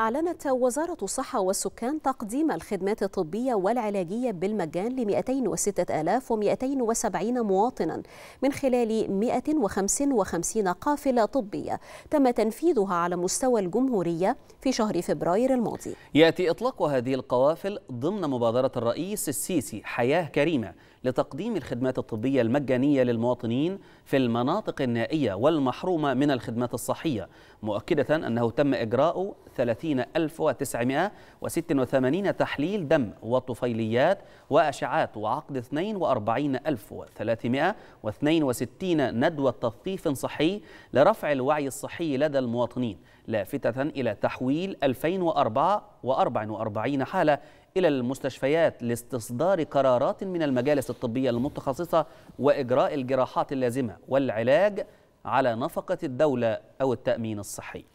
أعلنت وزارة الصحة والسكان تقديم الخدمات الطبية والعلاجية بالمجان ل 206270 مواطنا من خلال 155 قافلة طبية تم تنفيذها على مستوى الجمهورية في شهر فبراير الماضي يأتي إطلاق هذه القوافل ضمن مبادرة الرئيس السيسي حياة كريمة لتقديم الخدمات الطبية المجانية للمواطنين في المناطق النائية والمحرومة من الخدمات الصحية مؤكدة أنه تم إجراء 30986 تحليل دم وطفيليات وأشعات وعقد 42362 ندوة تثقيف صحي لرفع الوعي الصحي لدى المواطنين لافتة إلى تحويل 2004 و44 حالة إلى المستشفيات لاستصدار قرارات من المجالس الطبية المتخصصة وإجراء الجراحات اللازمة والعلاج على نفقة الدولة أو التأمين الصحي